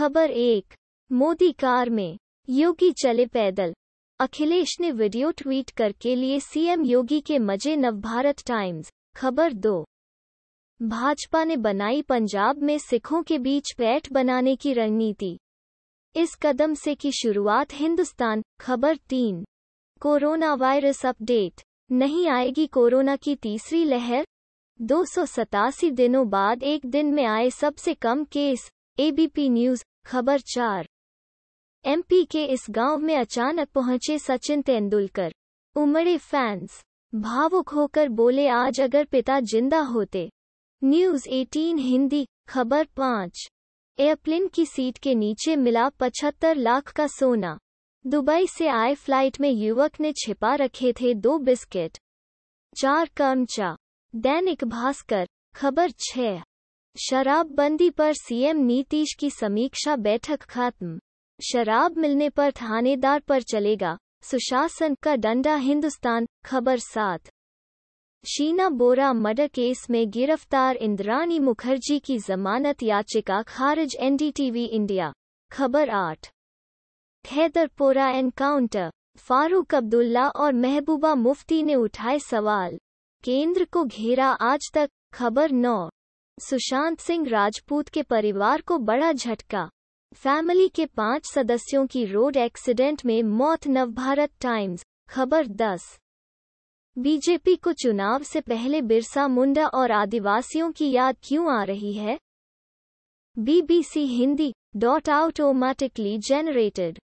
खबर एक मोदी कार में योगी चले पैदल अखिलेश ने वीडियो ट्वीट करके लिए सीएम योगी के मजे नवभारत टाइम्स खबर दो भाजपा ने बनाई पंजाब में सिखों के बीच पैठ बनाने की रणनीति इस कदम से की शुरुआत हिंदुस्तान खबर तीन कोरोना वायरस अपडेट नहीं आएगी कोरोना की तीसरी लहर दो दिनों बाद एक दिन में आए सबसे कम केस एबीपी न्यूज खबर चार एमपी के इस गांव में अचानक पहुंचे सचिन तेंदुलकर उमड़े फैंस भावुक होकर बोले आज अगर पिता जिंदा होते न्यूज 18 हिंदी खबर पाँच एयरप्लेन की सीट के नीचे मिला पचहत्तर लाख का सोना दुबई से आए फ्लाइट में युवक ने छिपा रखे थे दो बिस्किट चार कर्मचा दैनिक भास्कर खबर छह शराबबंदी पर सीएम नीतीश की समीक्षा बैठक खत्म शराब मिलने पर थानेदार पर चलेगा सुशासन का डंडा हिंदुस्तान खबर सात शीना बोरा मर्डर केस में गिरफ्तार इंद्रानी मुखर्जी की जमानत याचिका खारिज एनडीटीवी इंडिया खबर आठ खैदरपोरा एनकाउंटर फारूक अब्दुल्ला और महबूबा मुफ्ती ने उठाए सवाल केंद्र को घेरा आज तक खबर नौ सुशांत सिंह राजपूत के परिवार को बड़ा झटका फैमिली के पांच सदस्यों की रोड एक्सीडेंट में मौत नवभारत टाइम्स खबर 10 बीजेपी को चुनाव से पहले बिरसा मुंडा और आदिवासियों की याद क्यों आ रही है BBC Hindi dot automatically generated